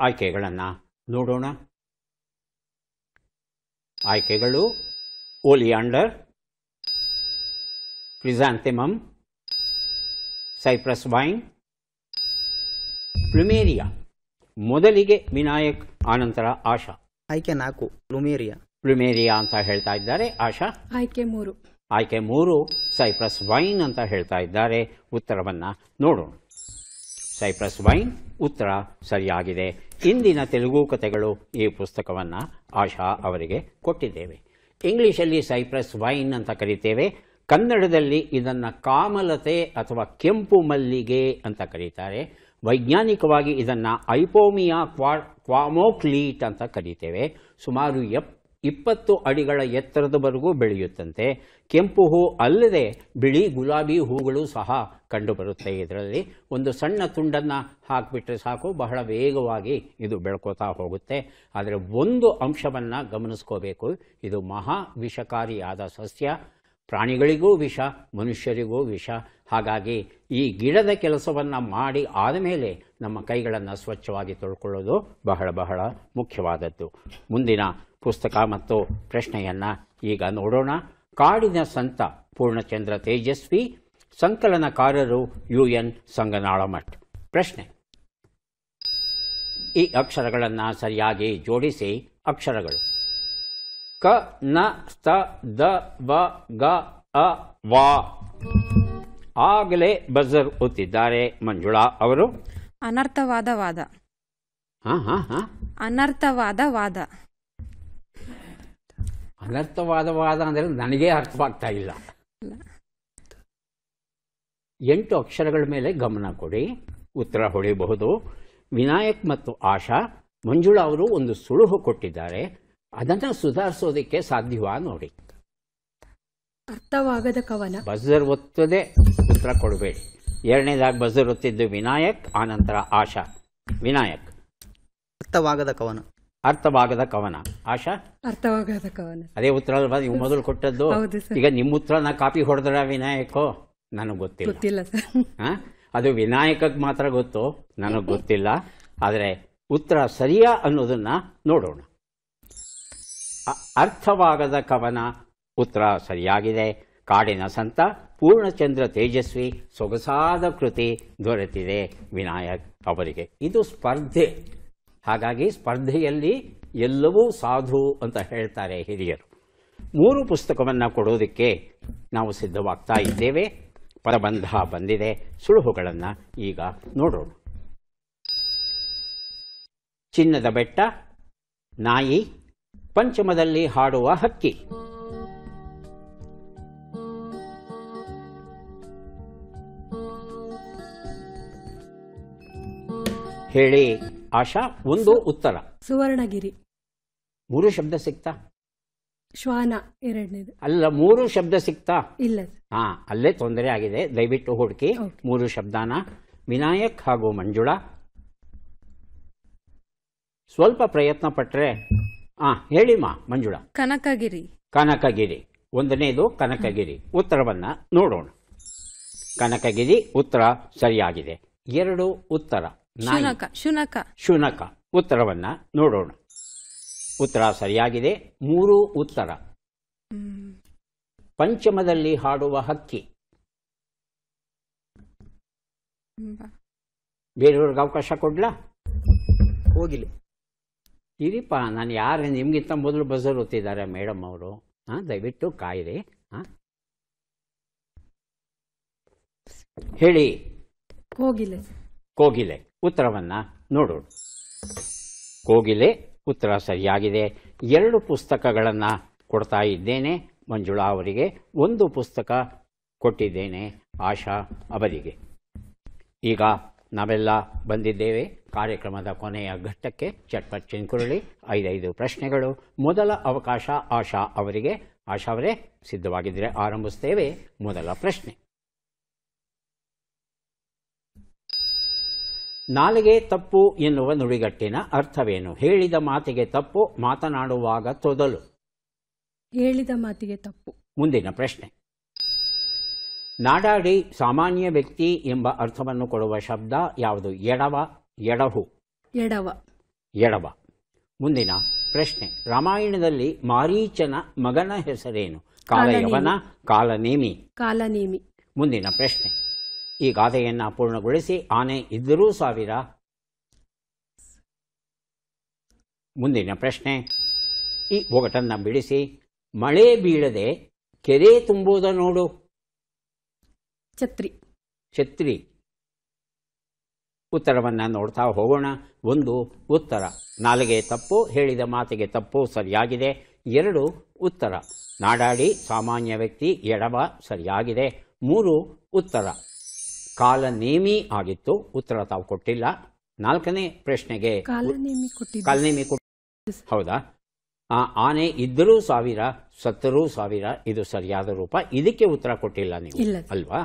ಆಯ್ಕೆಗಳನ್ನು ನೋಡೋಣ ಆಯ್ಕೆಗಳು oleander chrysanthemum cypress vine plumeria ಮೊದಲಿಗೆ ವಿನಾಯಕ್ ಆನಂತರ ಆಶಾ ಆಯ್ಕೆ ನಾಲ್ಕು ಪ್ಲುಮೇರಿಯಾ ಪ್ಲುಮೇರಿಯಾ ಅಂತ ಹೇಳ್ತಾ ಇದ್ದಾರೆ ಆಶಾ ಆಯ್ಕೆ ಮೂರು ಆಯ್ಕೆ ಮೂರು ಸೈಪ್ರಸ್ ವೈನ್ ಅಂತ ಹೇಳ್ತಾ ಇದ್ದಾರೆ ಉತ್ತರವನ್ನು ನೋಡೋಣ ಸೈಪ್ರಸ್ ವೈನ್ ಉತ್ತರ ಸರಿಯಾಗಿದೆ ಇಂದಿನ ತೆಲುಗು ಕಥೆಗಳು ಈ ಪುಸ್ತಕವನ್ನು ಆಶಾ ಅವರಿಗೆ ಕೊಟ್ಟಿದ್ದೇವೆ ಇಂಗ್ಲಿಷಲ್ಲಿ ಸೈಪ್ರಸ್ ವೈನ್ ಅಂತ ಕರೀತೇವೆ ಕನ್ನಡದಲ್ಲಿ ಇದನ್ನು ಕಾಮಲತೆ ಅಥವಾ ಕೆಂಪು ಮಲ್ಲಿಗೆ ಅಂತ ಕರೀತಾರೆ ವೈಜ್ಞಾನಿಕವಾಗಿ ಇದನ್ನು ಐಪೋಮಿಯಾ ಕ್ವಾ ಕ್ವಾಮೋಕ್ಲೀಟ್ ಅಂತ ಕರೀತೇವೆ ಸುಮಾರು ಎಪ್ ಇಪ್ಪತ್ತು ಅಡಿಗಳ ಎತ್ತರದವರೆಗೂ ಬೆಳೆಯುತ್ತಂತೆ ಕೆಂಪು ಹೂ ಅಲ್ಲದೆ ಬಿಳಿ ಗುಲಾಬಿ ಹೂಗಳು ಸಹ ಕಂಡುಬರುತ್ತೆ ಇದರಲ್ಲಿ ಒಂದು ಸಣ್ಣ ತುಂಡನ್ನು ಹಾಕಿಬಿಟ್ರೆ ಸಾಕು ಬಹಳ ವೇಗವಾಗಿ ಇದು ಬೆಳ್ಕೋತಾ ಹೋಗುತ್ತೆ ಆದರೆ ಒಂದು ಅಂಶವನ್ನು ಗಮನಿಸ್ಕೋಬೇಕು ಇದು ಮಹಾ ವಿಷಕಾರಿಯಾದ ಸಸ್ಯ ಪ್ರಾಣಿಗಳಿಗೂ ವಿಷ ಮನುಷ್ಯರಿಗೂ ವಿಷ ಹಾಗಾಗಿ ಈ ಗಿಡದ ಕೆಲಸವನ್ನು ಮಾಡಿ ಆದಮೇಲೆ ನಮ್ಮ ಕೈಗಳನ್ನು ಸ್ವಚ್ಛವಾಗಿ ತೊಳ್ಕೊಳ್ಳೋದು ಬಹಳ ಬಹಳ ಮುಖ್ಯವಾದದ್ದು ಮುಂದಿನ ಪುಸ್ತಕ ಮತ್ತು ಪ್ರಶ್ನೆಯನ್ನು ಈಗ ನೋಡೋಣ ಕಾಡಿನ ಸಂತ ಪೂರ್ಣಚಂದ್ರ ತೇಜಸ್ವಿ ಸಂಕಲನಕಾರರು ಯು ಎನ್ ಸಂಗನಾಳ ಪ್ರಶ್ನೆ ಈ ಅಕ್ಷರಗಳನ್ನು ಸರಿಯಾಗಿ ಜೋಡಿಸಿ ಅಕ್ಷರಗಳು ಕ ನ ಸ್ತ ದ ವ ಗ ಅ ವಾ ಆಗಲೇ ಬಜರ್ ಒತ್ತಿದ್ದಾರೆ ಮಂಜುಳಾ ಅವರು ಅನರ್ಥವಾದ ವಾದ ಅನರ್ಥವಾದ ವಾದ ಅನರ್ಥವಾದ ವಾದ ಅಂದರೆ ನನಗೆ ಅರ್ಥವಾಗ್ತಾ ಇಲ್ಲ ಎಂಟು ಅಕ್ಷರಗಳ ಮೇಲೆ ಗಮನ ಕೊಡಿ ಉತ್ತರ ಹೊಡೆಯಬಹುದು ವಿನಾಯಕ್ ಮತ್ತು ಆಶಾ ಮಂಜುಳಾ ಅವರು ಒಂದು ಸುಳುಹು ಕೊಟ್ಟಿದ್ದಾರೆ ಅದನ್ನು ಸುಧಾರಿಸೋದಕ್ಕೆ ಸಾಧ್ಯವಾ ನೋಡಿ ಅರ್ಥವಾಗದ ಕವನ ಬಜರ್ ಒತ್ತದೆ ಹೆಸರ ಕೊಡಬೇಡಿ ಎರಡನೇದಾಗಿ ಬಸರುತ್ತಿದ್ದು ವಿನಾಯಕ್ ನಂತರ ಆಶಾ ವಿನಾಯಕ್ ಅರ್ಥವಾಗದ ಕವನ ಅರ್ಥವಾಗದ ಕವನ ಆಶಾ ಅರ್ಥವಾಗದ ಕವನ ಅದೇ ಉತ್ತರ ನೀವು ಮೊದಲು ಕೊಟ್ಟದ್ದು ಈಗ ನಿಮ್ಮ ಉತ್ತರನ ಕಾಪಿ ಹೊಡೆದ್ರ ವಿನಾಯಕ ನನಗೆ ಗೊತ್ತಿಲ್ಲ ಗೊತ್ತಿಲ್ಲ ಸರ್ ಅದು ವಿನಾಯಕ ಮಾತ್ರ ಗೊತ್ತು ನನಗೆ ಗೊತ್ತಿಲ್ಲ ಆದರೆ ಉತ್ತರ ಸರಿಯಾ ಅನ್ನೋದನ್ನ ನೋಡೋಣ ಅರ್ಥವಾಗದ ಕವನ ಉತ್ತರ ಸರಿಯಾಗಿದೆ ಕಾಡಿನ ಸಂತ ಪೂರ್ಣಚಂದ್ರ ತೇಜಸ್ವಿ ಸೊಗಸಾದ ಕೃತಿ ದೊರೆತಿದೆ ವಿನಾಯಕ್ ಅವರಿಗೆ ಇದು ಸ್ಪರ್ಧೆ ಹಾಗಾಗಿ ಸ್ಪರ್ಧೆಯಲ್ಲಿ ಎಲ್ಲವೂ ಸಾಧು ಅಂತ ಹೇಳ್ತಾರೆ ಹಿರಿಯರು ಮೂರು ಪುಸ್ತಕವನ್ನು ಕೊಡೋದಕ್ಕೆ ನಾವು ಸಿದ್ಧವಾಗ್ತಾ ಇದ್ದೇವೆ ಪ್ರಬಂಧ ಬಂದಿದೆ ಸುಳುಹುಗಳನ್ನು ಈಗ ನೋಡೋಣ ಚಿನ್ನದ ಬೆಟ್ಟ ನಾಯಿ ಪಂಚಮದಲ್ಲಿ ಹಾಡುವ ಹಕ್ಕಿ ಹೇಳಿ ಆಶಾ ಒಂದು ಉತ್ತರ ಸುವರ್ಣಗಿರಿ ಮೂರು ಶಬ್ದ ಸಿಕ್ತಾ ಶ್ವಾನ ಎರಡನೇದು ಅಲ್ಲ ಮೂರು ಶಬ್ದ ಸಿಕ್ತಾ ಇಲ್ಲ ಹಾ ಅಲ್ಲೇ ತೊಂದರೆ ಆಗಿದೆ ದಯವಿಟ್ಟು ಹುಡುಕಿ ಮೂರು ಶಬ್ದಾನ ವಿನಾಯಕ್ ಹಾಗೂ ಮಂಜುಳಾ ಸ್ವಲ್ಪ ಪ್ರಯತ್ನ ಪಟ್ಟರೆ ಹಾ ಹೇಳಿ ಮಾ ಮಂಜುಳಾ ಕನಕಗಿರಿ ಕನಕಗಿರಿ ಒಂದನೇದು ಕನಕಗಿರಿ ಉತ್ತರವನ್ನ ನೋಡೋಣ ಕನಕಗಿರಿ ಉತ್ತರ ಸರಿಯಾಗಿದೆ ಎರಡು ಉತ್ತರ ಶುನಕ ಶುನಕ ಶುನಕ ಉತ್ತರವನ್ನ ನೋಡೋಣ ಉತ್ತರ ಸರಿಯಾಗಿದೆ ಮೂರು ಉತ್ತರ ಪಂಚಮದಲ್ಲಿ ಹಾಡುವ ಹಕ್ಕಿ ಬೇರೆಯವ್ರಿಗೆ ಅವಕಾಶ ಕೊಡ್ಲಾ ಹೋಗಿಲಿ ಇರಿಪ್ಪ ನಾನು ಯಾರು ನಿಮ್ಗಿಂತ ಮೊದಲು ಬಜರ್ ಓದ್ತಿದ್ದಾರೆ ಮೇಡಮ್ ಅವರು ಹಾ ದಯವಿಟ್ಟು ಕಾಯಿರಿ ಹಾ ಹೇಳಿ ಕೋಗಿಲೆ ಕೋಗಿಲೆ ಉತ್ತರವನ್ನು ನೋಡೋಣ ಕೋಗಿಲೆ ಉತ್ತರ ಸರಿಯಾಗಿದೆ ಎರಡು ಪುಸ್ತಕಗಳನ್ನು ಕೊಡ್ತಾ ಇದ್ದೇನೆ ಮಂಜುಳಾ ಅವರಿಗೆ ಒಂದು ಪುಸ್ತಕ ಕೊಟ್ಟಿದ್ದೇನೆ ಆಶಾ ಅವರಿಗೆ ಈಗ ನಾವೆಲ್ಲ ಬಂದಿದ್ದೇವೆ ಕಾರ್ಯಕ್ರಮದ ಕೊನೆಯ ಘಟ್ಟಕ್ಕೆ ಚಟ್ಪಟ್ ಚಿಂಕುರುಳಿ ಐದೈದು ಪ್ರಶ್ನೆಗಳು ಮೊದಲ ಅವಕಾಶ ಆಶಾ ಅವರಿಗೆ ಆಶಾ ಅವರೇ ಸಿದ್ಧವಾಗಿದ್ದರೆ ಆರಂಭಿಸ್ತೇವೆ ಮೊದಲ ಪ್ರಶ್ನೆ ನಾಲಿಗೆ ತಪ್ಪು ಎನ್ನುವ ನುಡಿಗಟ್ಟಿನ ಅರ್ಥವೇನು ಹೇಳಿದ ಮಾತಿಗೆ ತಪ್ಪು ಮಾತನಾಡುವಾಗ ತೊದಲು ಹೇಳಿದ ಮಾತಿಗೆ ತಪ್ಪು ಮುಂದಿನ ಪ್ರಶ್ನೆ ನಾಡಾಡಿ ಸಾಮಾನ್ಯ ವ್ಯಕ್ತಿ ಎಂಬ ಅರ್ಥವನ್ನು ಕೊಡುವ ಶಬ್ದ ಯಾವುದು ಎಡವ ಎಡಹು ಎಡವ ಎಡವ ಮುಂದಿನ ಪ್ರಶ್ನೆ ರಾಮಾಯಣದಲ್ಲಿ ಮಾರೀಚನ ಮಗನ ಹೆಸರೇನು ಕಾಲಯವನ ಕಾಲನೇಮಿ ಕಾಲನೇಮಿ ಮುಂದಿನ ಪ್ರಶ್ನೆ ಈ ಗಾದೆಯನ್ನ ಪೂರ್ಣಗೊಳಿಸಿ ಆನೆ ಇದ್ದರೂ ಸಾವಿರ ಮುಂದಿನ ಪ್ರಶ್ನೆ ಈ ಒಗಟನ್ನು ಬಿಡಿಸಿ ಮಳೆ ಬೀಳದೆ ಕೆರೆ ತುಂಬುವುದ ನೋಡು ಛತ್ರಿ ಛತ್ರಿ ಉತ್ತರವನ್ನ ನೋಡ್ತಾ ಹೋಗೋಣ ಒಂದು ಉತ್ತರ ನಾಲಿಗೆ ತಪ್ಪು ಹೇಳಿದ ಮಾತಿಗೆ ತಪ್ಪು ಸರಿಯಾಗಿದೆ ಎರಡು ಉತ್ತರ ನಾಡಾಡಿ ಸಾಮಾನ್ಯ ವ್ಯಕ್ತಿ ಎಡವ ಸರಿಯಾಗಿದೆ ಮೂರು ಉತ್ತರ ಕಾಲನೇಮಿ ಆಗಿತ್ತು ಉತ್ತರ ತಾವು ಕೊಟ್ಟಿಲ್ಲ ನಾಲ್ಕನೇ ಪ್ರಶ್ನೆಗೆ ಕಾಲನೇಮಿ ಹೌದಾ ಆನೆ ಇದ್ದರೂ ಸಾವಿರ ಸತ್ತರೂ ಸಾವಿರ ಇದು ಸರಿಯಾದ ರೂಪ ಇದಕ್ಕೆ ಉತ್ತರ ಕೊಟ್ಟಿಲ್ಲ ನೀವು ಅಲ್ವಾ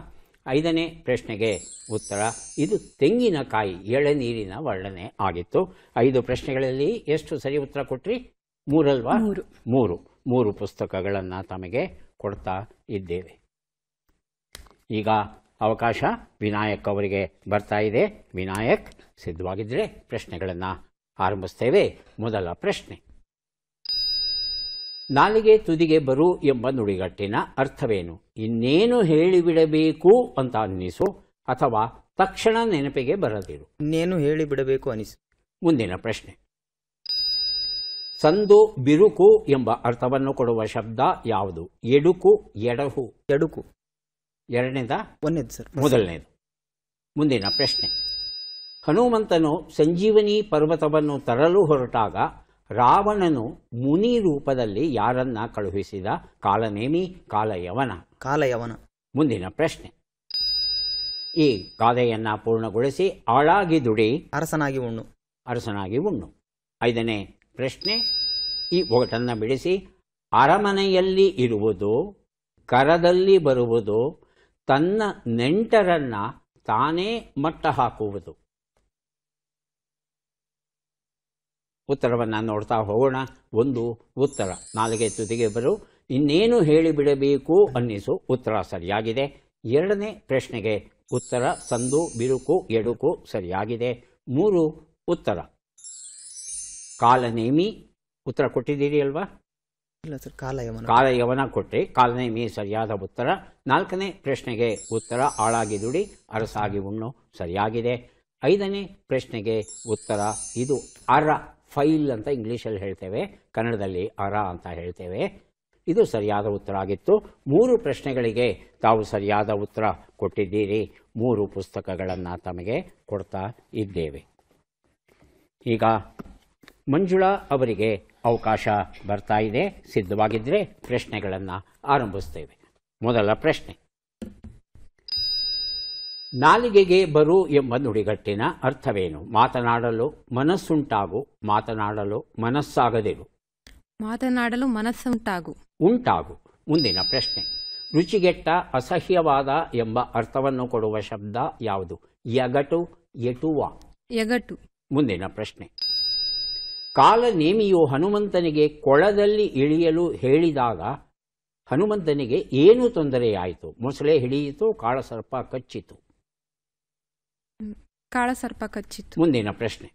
ಐದನೇ ಪ್ರಶ್ನೆಗೆ ಉತ್ತರ ಇದು ತೆಂಗಿನಕಾಯಿ ನೀರಿನ ವರ್ಣನೆ ಆಗಿತ್ತು ಐದು ಪ್ರಶ್ನೆಗಳಲ್ಲಿ ಎಷ್ಟು ಸರಿ ಉತ್ತರ ಕೊಟ್ರಿ ಮೂರಲ್ವಾ ಮೂರು ಮೂರು ಪುಸ್ತಕಗಳನ್ನು ತಮಗೆ ಕೊಡ್ತಾ ಇದ್ದೇವೆ ಈಗ ಅವಕಾಶ ವಿನಾಯಕ್ ಅವರಿಗೆ ಬರ್ತಾ ಇದೆ ವಿನಾಯಕ್ ಸಿದ್ಧವಾಗಿದ್ರೆ ಪ್ರಶ್ನೆಗಳನ್ನು ಆರಂಭಿಸ್ತೇವೆ ಮೊದಲ ಪ್ರಶ್ನೆ ನಾಲಿಗೆ ತುದಿಗೆ ಬರು ಎಂಬ ನುಡಿಗಟ್ಟಿನ ಅರ್ಥವೇನು ಇನ್ನೇನು ಹೇಳಿಬಿಡಬೇಕು ಅಂತ ಅನ್ನಿಸು ಅಥವಾ ತಕ್ಷಣ ನೆನಪಿಗೆ ಬರದಿರು ಇನ್ನೇನು ಹೇಳಿಬಿಡಬೇಕು ಅನಿಸು ಮುಂದಿನ ಪ್ರಶ್ನೆ ಸಂದು ಬಿರುಕು ಎಂಬ ಅರ್ಥವನ್ನು ಕೊಡುವ ಶಬ್ದ ಯಾವುದು ಎಡುಕು ಎಡಹು ಎಡುಕು ಎರಡನೇದ ಒಂದೇದು ಸರ್ ಮೊದಲನೇದು ಮುಂದಿನ ಪ್ರಶ್ನೆ ಹನುಮಂತನು ಸಂಜೀವನಿ ಪರ್ವತವನ್ನು ತರಲು ಹೊರಟಾಗ ರಾವಣನು ಮುನಿ ರೂಪದಲ್ಲಿ ಯಾರನ್ನ ಕಳುಹಿಸಿದ ಕಾಲನೇಮಿ ಕಾಲಯವನ ಕಾಲಯವನ ಮುಂದಿನ ಪ್ರಶ್ನೆ ಈ ಗಾದೆಯನ್ನ ಪೂರ್ಣಗೊಳಿಸಿ ಆಳಾಗಿ ದುಡಿ ಅರಸನಾಗಿ ಉಣ್ಣು ಅರಸನಾಗಿ ಉಣ್ಣು ಐದನೇ ಪ್ರಶ್ನೆ ಈ ಒಗಟನ್ನು ಬಿಡಿಸಿ ಅರಮನೆಯಲ್ಲಿ ಇರುವುದು ಕರದಲ್ಲಿ ಬರುವುದು ತನ್ನ ನೆಂಟರನ್ನ ತಾನೇ ಮಟ್ಟ ಹಾಕುವುದು ಉತ್ತರವನ್ನು ನೋಡ್ತಾ ಹೋಗೋಣ ಒಂದು ಉತ್ತರ ನಾಲಿಗೆ ತುದಿಗೆ ಬರು ಇನ್ನೇನು ಹೇಳಿಬಿಡಬೇಕು ಅನ್ನಿಸು ಉತ್ತರ ಸರಿಯಾಗಿದೆ ಎರಡನೇ ಪ್ರಶ್ನೆಗೆ ಉತ್ತರ ಸಂದು ಬಿರುಕು ಎಡುಕು ಸರಿಯಾಗಿದೆ ಮೂರು ಉತ್ತರ ಕಾಲನೇಮಿ ಉತ್ತರ ಕೊಟ್ಟಿದ್ದೀರಿ ಅಲ್ವಾ ಇಲ್ಲ ಸರ್ ಕಾಲಯಮನ ಕೊಟ್ಟೆ ಕಾಲನೇ ಸರಿಯಾದ ಉತ್ತರ ನಾಲ್ಕನೇ ಪ್ರಶ್ನೆಗೆ ಉತ್ತರ ಆಳಾಗಿ ದುಡಿ ಅರಸಾಗಿ ಉಣ್ಣು ಸರಿಯಾಗಿದೆ ಐದನೇ ಪ್ರಶ್ನೆಗೆ ಉತ್ತರ ಇದು ಅರ ಫೈಲ್ ಅಂತ ಇಂಗ್ಲೀಷಲ್ಲಿ ಹೇಳ್ತೇವೆ ಕನ್ನಡದಲ್ಲಿ ಅರ ಅಂತ ಹೇಳ್ತೇವೆ ಇದು ಸರಿಯಾದ ಉತ್ತರ ಆಗಿತ್ತು ಮೂರು ಪ್ರಶ್ನೆಗಳಿಗೆ ತಾವು ಸರಿಯಾದ ಉತ್ತರ ಕೊಟ್ಟಿದ್ದೀರಿ ಮೂರು ಪುಸ್ತಕಗಳನ್ನು ತಮಗೆ ಕೊಡ್ತಾ ಇದ್ದೇವೆ ಈಗ ಮಂಜುಳಾ ಅವರಿಗೆ ಅವಕಾಶ ಬರ್ತಾ ಇದೆ ಸಿದ್ಧವಾಗಿದ್ದರೆ ಪ್ರಶ್ನೆಗಳನ್ನು ಆರಂಭಿಸ್ತೇವೆ ಮೊದಲ ಪ್ರಶ್ನೆ ನಾಲಿಗೆಗೆ ಬರು ಎಂಬ ನುಡಿಗಟ್ಟಿನ ಅರ್ಥವೇನು ಮಾತನಾಡಲು ಮನಸ್ಸುಂಟಾಗು ಮಾತನಾಡಲು ಮನಸ್ಸಾಗದಿರು ಮಾತನಾಡಲು ಮನಸ್ಸುಂಟಾಗು ಉಂಟಾಗು ಮುಂದಿನ ಪ್ರಶ್ನೆ ರುಚಿಗೆಟ್ಟ ಅಸಹ್ಯವಾದ ಎಂಬ ಅರ್ಥವನ್ನು ಕೊಡುವ ಶಬ್ದ ಯಾವುದು ಯಗಟು ಎಟುವ ಯಗಟು ಮುಂದಿನ ಪ್ರಶ್ನೆ ಕಾಲ ನೇಮಿಯು ಹನುಮಂತನಿಗೆ ಕೊಳದಲ್ಲಿ ಇಳಿಯಲು ಹೇಳಿದಾಗ ಹನುಮಂತನಿಗೆ ಏನು ತೊಂದರೆಯಾಯಿತು ಮೊಸಳೆ ಹಿಡಿಯಿತು ಕಾಳಸರ್ಪ ಕಚ್ಚಿತು ಕಾಳಸರ್ಪ ಕಚ್ಚಿತು ಮುಂದಿನ ಪ್ರಶ್ನೆ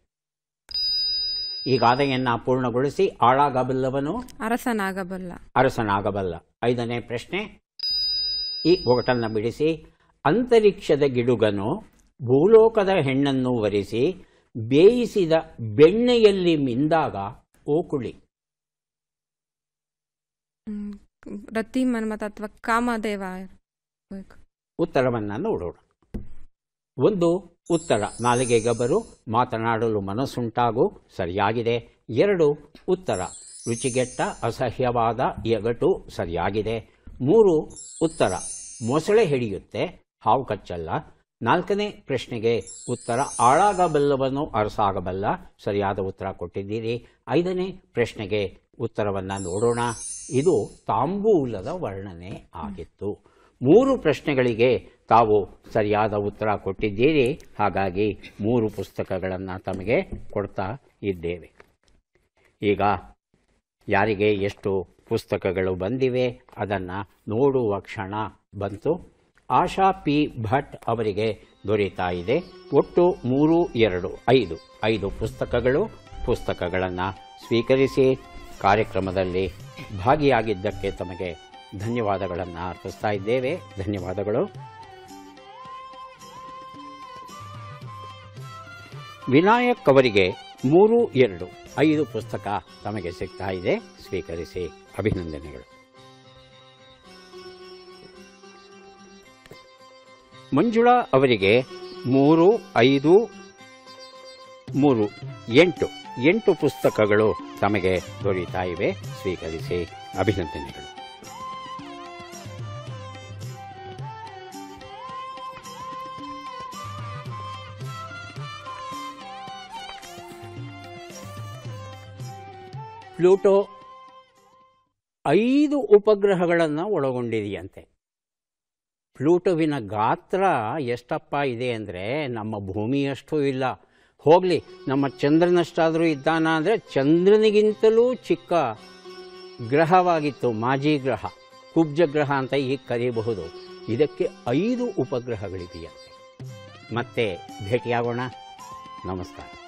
ಈ ಗಾದೆಯನ್ನ ಪೂರ್ಣಗೊಳಿಸಿ ಆಳಾಗಬಲ್ಲವನು ಅರಸನಾಗಬಲ್ಲ ಅರಸನಾಗಬಲ್ಲ ಐದನೇ ಪ್ರಶ್ನೆ ಈ ಒಗಟನ್ನು ಬಿಡಿಸಿ ಅಂತರಿಕ್ಷದ ಗಿಡುಗನು ಭೂಲೋಕದ ಹೆಣ್ಣನ್ನು ವರಿಸಿ ಬೇಯಿಸಿದ ಬೆಣ್ಣೆಯಲ್ಲಿ ಮಿಂದಾಗ ಓಕುಳಿ ರತಿ ಮನ್ಮತ ಅಥವಾ ಕಾಮದೇವ ಉತ್ತರವನ್ನ ನೋಡೋಣ ಒಂದು ಉತ್ತರ ನಾಲಿಗೆ ಗಬರು ಮಾತನಾಡಲು ಮನಸ್ಸುಂಟಾಗು ಸರಿಯಾಗಿದೆ ಎರಡು ಉತ್ತರ ರುಚಿಗೆಟ್ಟ ಅಸಹ್ಯವಾದ ಎಗಟು ಸರಿಯಾಗಿದೆ ಮೂರು ಉತ್ತರ ಮೊಸಳೆ ಹಿಡಿಯುತ್ತೆ ಹಾವು ಕಚ್ಚಲ್ಲ ನಾಲ್ಕನೇ ಪ್ರಶ್ನೆಗೆ ಉತ್ತರ ಆಳಾಗಬಲ್ಲವನು ಅರಸಾಗಬಲ್ಲ ಸರಿಯಾದ ಉತ್ತರ ಕೊಟ್ಟಿದ್ದೀರಿ ಐದನೇ ಪ್ರಶ್ನೆಗೆ ಉತ್ತರವನ್ನು ನೋಡೋಣ ಇದು ತಾಂಬೂಲದ ವರ್ಣನೆ ಆಗಿತ್ತು ಮೂರು ಪ್ರಶ್ನೆಗಳಿಗೆ ತಾವು ಸರಿಯಾದ ಉತ್ತರ ಕೊಟ್ಟಿದ್ದೀರಿ ಹಾಗಾಗಿ ಮೂರು ಪುಸ್ತಕಗಳನ್ನು ತಮಗೆ ಕೊಡ್ತಾ ಇದ್ದೇವೆ ಈಗ ಯಾರಿಗೆ ಎಷ್ಟು ಪುಸ್ತಕಗಳು ಬಂದಿವೆ ಅದನ್ನು ನೋಡುವ ಕ್ಷಣ ಬಂತು ಆಶಾ ಪಿ ಭಟ್ ಅವರಿಗೆ ದೊರೀತಾ ಇದೆ ಒಟ್ಟು ಮೂರು ಎರಡು ಐದು ಐದು ಪುಸ್ತಕಗಳು ಪುಸ್ತಕಗಳನ್ನು ಸ್ವೀಕರಿಸಿ ಕಾರ್ಯಕ್ರಮದಲ್ಲಿ ಭಾಗಿಯಾಗಿದ್ದಕ್ಕೆ ತಮಗೆ ಧನ್ಯವಾದಗಳನ್ನು ಅರ್ಪಿಸ್ತಾ ಇದ್ದೇವೆ ಧನ್ಯವಾದಗಳು ವಿನಾಯಕ್ ಅವರಿಗೆ ಮೂರು ಎರಡು ಐದು ಪುಸ್ತಕ ತಮಗೆ ಸಿಗ್ತಾ ಇದೆ ಸ್ವೀಕರಿಸಿ ಅಭಿನಂದನೆಗಳು ಮಂಜುಳಾ ಅವರಿಗೆ ಮೂರು ಐದು ಮೂರು ಎಂಟು ಎಂಟು ಪುಸ್ತಕಗಳು ತಮಗೆ ದೊರೀತಾ ಇವೆ ಸ್ವೀಕರಿಸಿ ಅಭಿನಂದನೆಗಳು ಪ್ಲೂಟೋ ಐದು ಉಪಗ್ರಹಗಳನ್ನು ಒಳಗೊಂಡಿದೆಯಂತೆ ಪ್ಲೂಟೋವಿನ ಗಾತ್ರ ಎಷ್ಟಪ್ಪ ಇದೆ ಅಂದರೆ ನಮ್ಮ ಭೂಮಿಯಷ್ಟು ಇಲ್ಲ ಹೋಗಲಿ ನಮ್ಮ ಚಂದ್ರನಷ್ಟಾದರೂ ಇದ್ದಾನ ಅಂದರೆ ಚಂದ್ರನಿಗಿಂತಲೂ ಚಿಕ್ಕ ಗ್ರಹವಾಗಿತ್ತು ಮಾಜಿ ಗ್ರಹ ಕುಬ್ಜ ಗ್ರಹ ಅಂತ ಈಗ ಕರೀಬಹುದು ಇದಕ್ಕೆ ಐದು ಉಪಗ್ರಹಗಳಿದೆಯಂತೆ ಮತ್ತೆ ಭೇಟಿಯಾಗೋಣ ನಮಸ್ಕಾರ